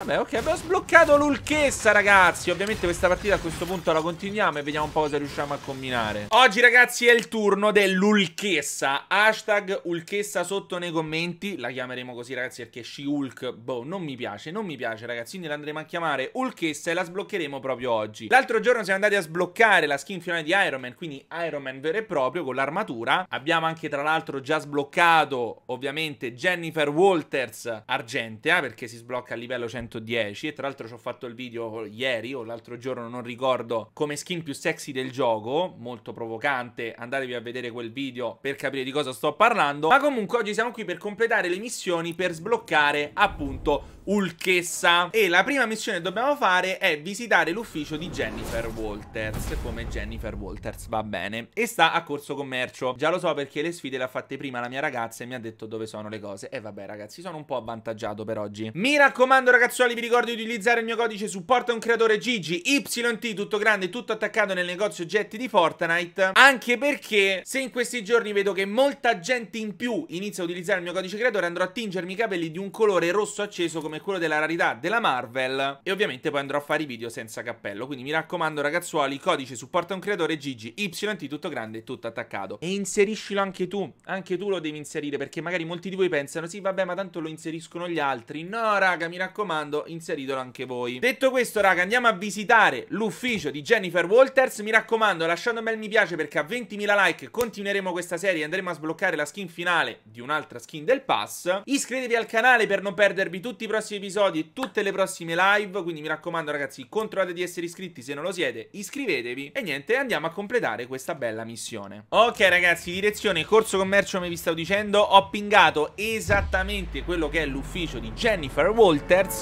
Vabbè, ok, abbiamo sbloccato l'ulchessa, ragazzi. Ovviamente questa partita a questo punto la continuiamo e vediamo un po' cosa riusciamo a combinare. Oggi, ragazzi, è il turno dell'ulchessa. Hashtag ulchessa sotto nei commenti. La chiameremo così, ragazzi, perché She-Hulk, boh, non mi piace, non mi piace, ragazzi. Quindi l'andremo a chiamare ulchessa e la sbloccheremo proprio oggi. L'altro giorno siamo andati a sbloccare la skin finale di Iron Man, quindi Iron Man vero e proprio, con l'armatura. Abbiamo anche, tra l'altro, già sbloccato, ovviamente, Jennifer Walters Argentea, eh, perché si sblocca a livello 100 110 e tra l'altro ci ho fatto il video ieri o l'altro giorno, non ricordo, come skin più sexy del gioco, molto provocante, andatevi a vedere quel video per capire di cosa sto parlando, ma comunque oggi siamo qui per completare le missioni per sbloccare appunto Ulchessa e la prima missione che dobbiamo fare è visitare l'ufficio di Jennifer Walters, come Jennifer Walters, va bene, e sta a Corso Commercio, già lo so perché le sfide le ha fatte prima la mia ragazza e mi ha detto dove sono le cose, e vabbè ragazzi sono un po' avvantaggiato per oggi, mi raccomando ragazzi Ragazzuoli vi ricordo di utilizzare il mio codice supporta un creatore Gigi YT tutto grande tutto attaccato nel negozio oggetti di Fortnite Anche perché se in questi giorni vedo che molta gente in più inizia a utilizzare il mio codice creatore Andrò a tingermi i capelli di un colore rosso acceso come quello della rarità della Marvel E ovviamente poi andrò a fare i video senza cappello Quindi mi raccomando ragazzuoli codice supporta un creatore Gigi YT tutto grande tutto attaccato E inseriscilo anche tu, anche tu lo devi inserire perché magari molti di voi pensano Sì vabbè ma tanto lo inseriscono gli altri No raga mi raccomando raccomando inseritelo anche voi Detto questo raga andiamo a visitare l'ufficio di Jennifer Walters Mi raccomando lasciate un bel mi piace perché a 20.000 like continueremo questa serie e Andremo a sbloccare la skin finale di un'altra skin del pass Iscrivetevi al canale per non perdervi tutti i prossimi episodi e tutte le prossime live Quindi mi raccomando ragazzi controllate di essere iscritti se non lo siete Iscrivetevi e niente andiamo a completare questa bella missione Ok ragazzi direzione corso commercio come vi stavo dicendo Ho pingato esattamente quello che è l'ufficio di Jennifer Walters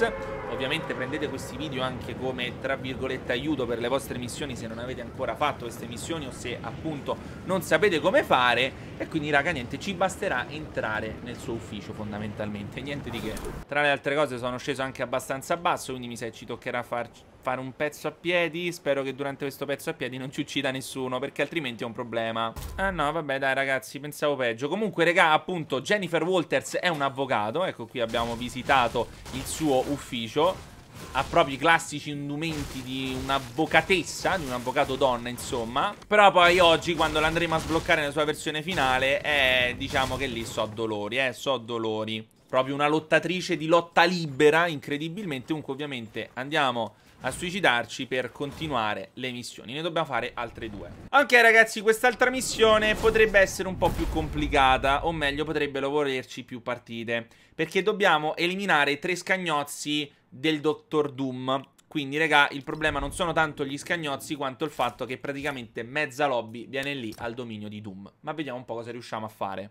Ovviamente prendete questi video anche come tra virgolette aiuto per le vostre missioni se non avete ancora fatto queste missioni o se appunto non sapete come fare e quindi raga niente ci basterà entrare nel suo ufficio fondamentalmente niente di che. Tra le altre cose sono sceso anche abbastanza basso quindi mi sa che ci toccherà farci fare un pezzo a piedi Spero che durante questo pezzo a piedi non ci uccida nessuno Perché altrimenti è un problema Ah no, vabbè dai ragazzi, pensavo peggio Comunque regà, appunto, Jennifer Walters è un avvocato Ecco qui abbiamo visitato il suo ufficio ha proprio i classici indumenti di un'avvocatessa, di un avvocato donna, insomma. Però poi oggi, quando l'andremo a sbloccare nella sua versione finale, eh, diciamo che lì so dolori, eh, so dolori. Proprio una lottatrice di lotta libera, incredibilmente. Comunque, ovviamente, andiamo a suicidarci per continuare le missioni. Ne dobbiamo fare altre due. Ok ragazzi, quest'altra missione potrebbe essere un po' più complicata, o meglio potrebbero volerci più partite, perché dobbiamo eliminare tre scagnozzi del Dottor Doom. Quindi, raga, il problema non sono tanto gli scagnozzi quanto il fatto che praticamente mezza lobby viene lì al dominio di Doom. Ma vediamo un po' cosa riusciamo a fare.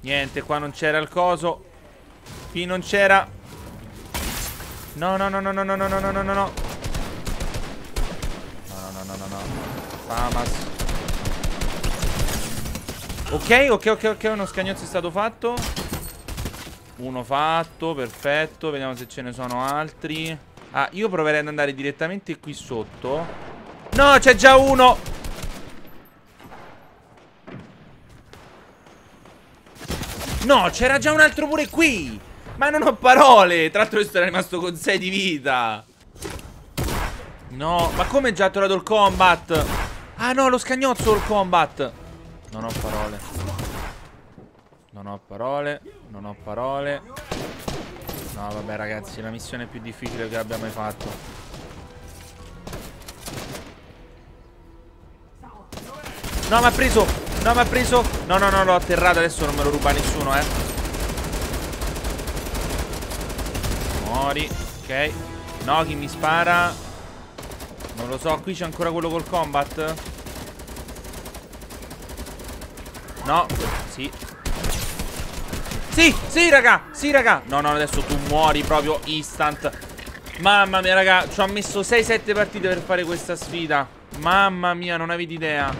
Niente, qua non c'era il coso. Qui non c'era No, no, no, no, no, no, no, no, no, no, no, no. No, no, no, no, no. Famas. Ok, ok, ok, ok, uno scagnozzo è stato fatto. Uno fatto, perfetto. Vediamo se ce ne sono altri. Ah, io proverei ad andare direttamente qui sotto. No, c'è già uno. No, c'era già un altro pure qui. Ma non ho parole Tra l'altro questo era rimasto con 6 di vita No Ma come già ha trovato il combat? Ah no lo scagnozzo il combat Non ho parole Non ho parole Non ho parole No vabbè ragazzi La missione più difficile che abbia mai fatto No mi ha preso No mi ha preso No no no l'ho atterrato adesso non me lo ruba nessuno eh Mori. Ok. No, chi mi spara? Non lo so. Qui c'è ancora quello col combat? No. Sì. Sì, sì, raga. Sì, raga. No, no, adesso tu muori proprio instant. Mamma mia, raga. Ci ho messo 6-7 partite per fare questa sfida. Mamma mia, non avete idea.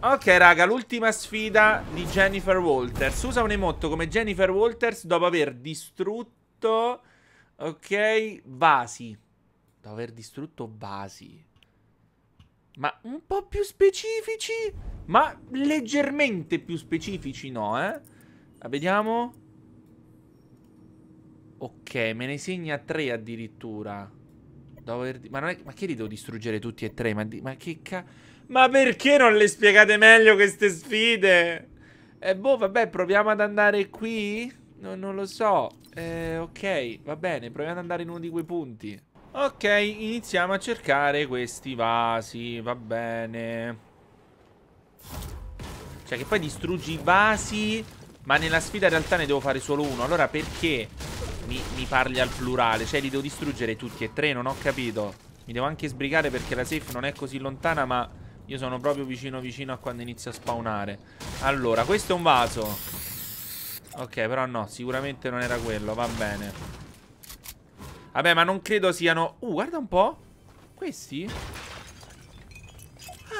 Ok raga, l'ultima sfida di Jennifer Walters Usa un emotto come Jennifer Walters dopo aver distrutto Ok, vasi. Devo aver distrutto vasi. Ma un po' più specifici? Ma leggermente più specifici no, eh? La vediamo. Ok, me ne segna tre addirittura. Aver... Ma, è... ma, che li devo distruggere tutti e tre? Ma, di... ma che cazzo... Ma perché non le spiegate meglio queste sfide? E boh, vabbè, proviamo ad andare qui. No, non lo so. Eh, ok, va bene, proviamo ad andare in uno di quei punti. Ok, iniziamo a cercare questi vasi, va bene. Cioè che poi distruggi i vasi, ma nella sfida in realtà ne devo fare solo uno. Allora perché mi, mi parli al plurale? Cioè li devo distruggere tutti e tre, non ho capito. Mi devo anche sbrigare perché la safe non è così lontana, ma io sono proprio vicino vicino a quando inizio a spawnare. Allora, questo è un vaso. Ok, però no, sicuramente non era quello, va bene Vabbè, ma non credo siano... Uh, guarda un po' Questi?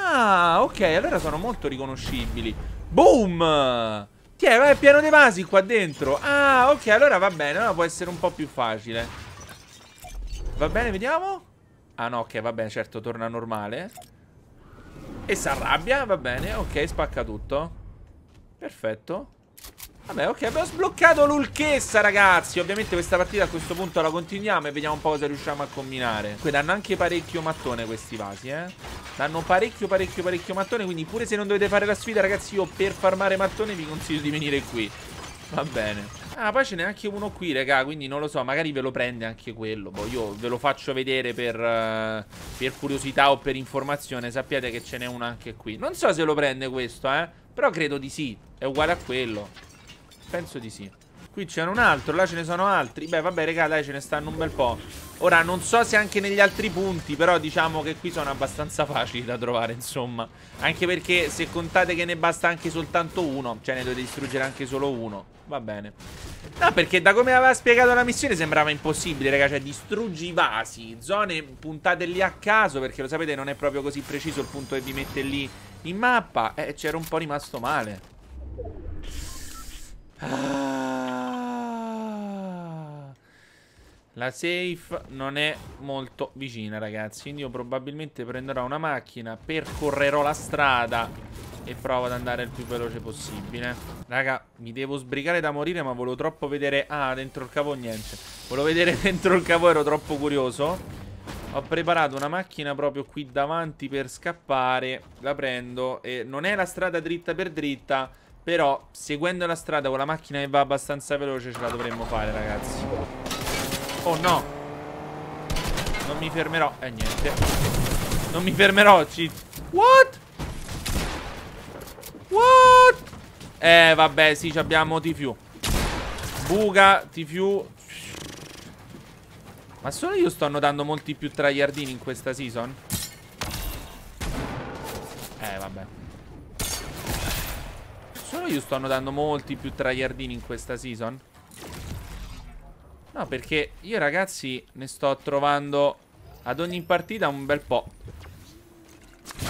Ah, ok, allora sono molto riconoscibili Boom! Tiè, vai, pieno dei vasi qua dentro Ah, ok, allora va bene, allora può essere un po' più facile Va bene, vediamo Ah no, ok, va bene, certo, torna normale E si arrabbia, va bene Ok, spacca tutto Perfetto Vabbè, ok, abbiamo sbloccato l'ulchessa, ragazzi. Ovviamente questa partita a questo punto la continuiamo e vediamo un po' cosa riusciamo a combinare. Qui danno anche parecchio mattone questi vasi, eh. Danno parecchio, parecchio, parecchio mattone, quindi pure se non dovete fare la sfida, ragazzi, io per farmare mattone vi consiglio di venire qui. Va bene. Ah, poi ce n'è anche uno qui, raga, quindi non lo so, magari ve lo prende anche quello. Boh, io ve lo faccio vedere per, uh, per curiosità o per informazione. Sappiate che ce n'è uno anche qui. Non so se lo prende questo, eh. Però credo di sì. È uguale a quello. Penso di sì. Qui c'è un altro, là ce ne sono altri. Beh, vabbè, regà, dai, ce ne stanno un bel po'. Ora, non so se anche negli altri punti, però diciamo che qui sono abbastanza facili da trovare, insomma. Anche perché se contate che ne basta anche soltanto uno, cioè ne dovete distruggere anche solo uno. Va bene. No, perché da come aveva spiegato la missione sembrava impossibile, raga. Cioè, distruggi i vasi, zone puntate lì a caso, perché lo sapete non è proprio così preciso il punto che vi mette lì in mappa. Eh, c'era un po' rimasto male. Ah. la safe non è molto vicina ragazzi Quindi io probabilmente prenderò una macchina Percorrerò la strada E provo ad andare il più veloce possibile Raga mi devo sbrigare da morire Ma volevo troppo vedere Ah dentro il cavo niente Volevo vedere dentro il cavo ero troppo curioso ho preparato una macchina proprio qui davanti per scappare La prendo e non è la strada dritta per dritta però seguendo la strada con la macchina che va abbastanza veloce ce la dovremmo fare ragazzi Oh no Non mi fermerò Eh niente Non mi fermerò ci... What? What? Eh vabbè sì abbiamo Tfiu Buga Tfiu Ma solo io sto annodando molti più tryhardini in questa season? Eh vabbè io stanno dando molti più tryhardini in questa season? No, perché io ragazzi ne sto trovando ad ogni partita un bel po'.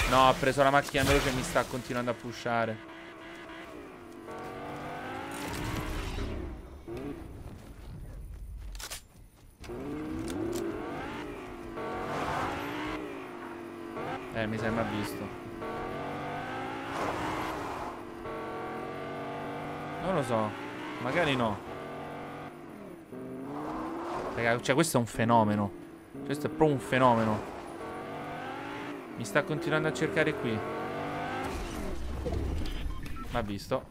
No, ha preso la macchina veloce e mi sta continuando a pushare. Eh, mi sembra visto. lo so. Magari no. Raga, cioè questo è un fenomeno. Questo è proprio un fenomeno. Mi sta continuando a cercare qui. Ma visto.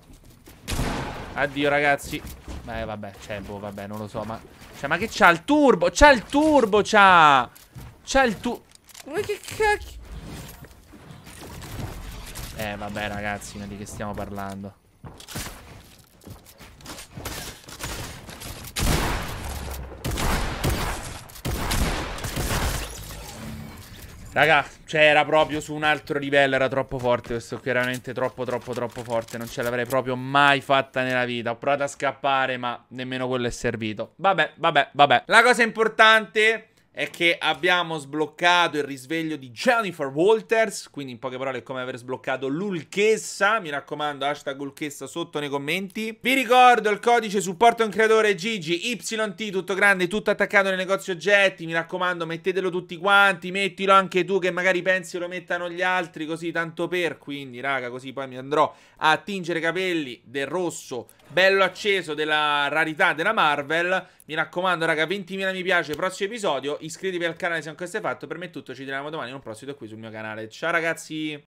Addio ragazzi. Beh, vabbè, cioè, boh, vabbè, non lo so, ma... Cioè, ma che c'ha il turbo? C'ha il turbo, c'ha! C'ha il tu... Ma che cacchio... Eh, vabbè, ragazzi, ma di che stiamo parlando? Raga, cioè era proprio su un altro livello, era troppo forte questo qui, era veramente troppo troppo troppo forte, non ce l'avrei proprio mai fatta nella vita, ho provato a scappare ma nemmeno quello è servito. Vabbè, vabbè, vabbè. La cosa importante è che abbiamo sbloccato il risveglio di Jennifer Walters, quindi in poche parole è come aver sbloccato l'ulchessa, mi raccomando hashtag ulchessa sotto nei commenti. Vi ricordo il codice supporto un creatore Gigi YT tutto grande, tutto attaccato nei negozi oggetti, mi raccomando mettetelo tutti quanti, mettilo anche tu che magari pensi lo mettano gli altri così tanto per, quindi raga così poi mi andrò a tingere i capelli del rosso bello acceso della rarità della Marvel, mi raccomando raga 20.000 mi piace, prossimo episodio iscrivetevi al canale se non questo è fatto. Per me è tutto, ci vediamo domani in un prossimo video qui sul mio canale. Ciao ragazzi!